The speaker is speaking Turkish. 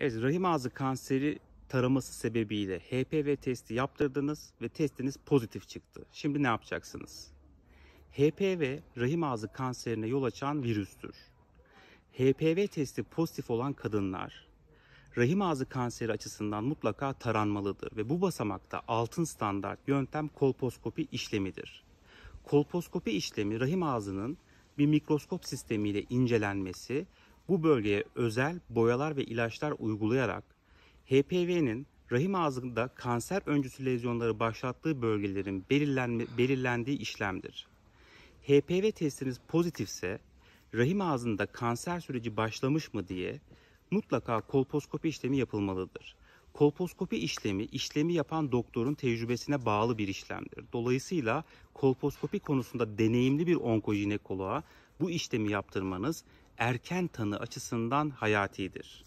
Evet, rahim ağzı kanseri taraması sebebiyle HPV testi yaptırdınız ve testiniz pozitif çıktı. Şimdi ne yapacaksınız? HPV rahim ağzı kanserine yol açan virüstür. HPV testi pozitif olan kadınlar rahim ağzı kanseri açısından mutlaka taranmalıdır ve bu basamakta altın standart yöntem kolposkopi işlemidir. Kolposkopi işlemi rahim ağzının bir mikroskop sistemiyle incelenmesi bu bölgeye özel boyalar ve ilaçlar uygulayarak HPV'nin rahim ağzında kanser öncüsü lezyonları başlattığı bölgelerin belirlendiği işlemdir. HPV testiniz pozitifse rahim ağzında kanser süreci başlamış mı diye mutlaka kolposkopi işlemi yapılmalıdır. Kolposkopi işlemi, işlemi yapan doktorun tecrübesine bağlı bir işlemdir. Dolayısıyla kolposkopi konusunda deneyimli bir onkojinekoloğa bu işlemi yaptırmanız erken tanı açısından hayatidir.